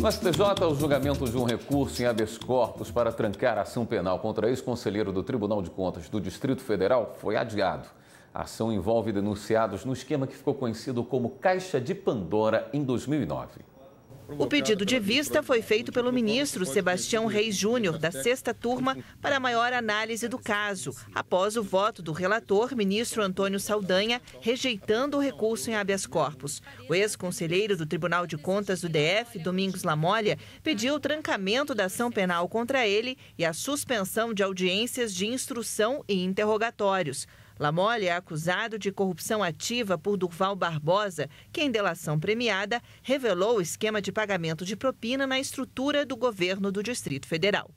No STJ, é o julgamento de um recurso em habeas corpus para trancar a ação penal contra ex-conselheiro do Tribunal de Contas do Distrito Federal foi adiado. A ação envolve denunciados no esquema que ficou conhecido como Caixa de Pandora em 2009. O pedido de vista foi feito pelo ministro Sebastião Reis Júnior, da sexta turma, para maior análise do caso, após o voto do relator, ministro Antônio Saldanha, rejeitando o recurso em habeas corpus. O ex-conselheiro do Tribunal de Contas do DF, Domingos Lamolha, pediu o trancamento da ação penal contra ele e a suspensão de audiências de instrução e interrogatórios. Lamole é acusado de corrupção ativa por Durval Barbosa, que, em delação premiada, revelou o esquema de pagamento de propina na estrutura do governo do Distrito Federal.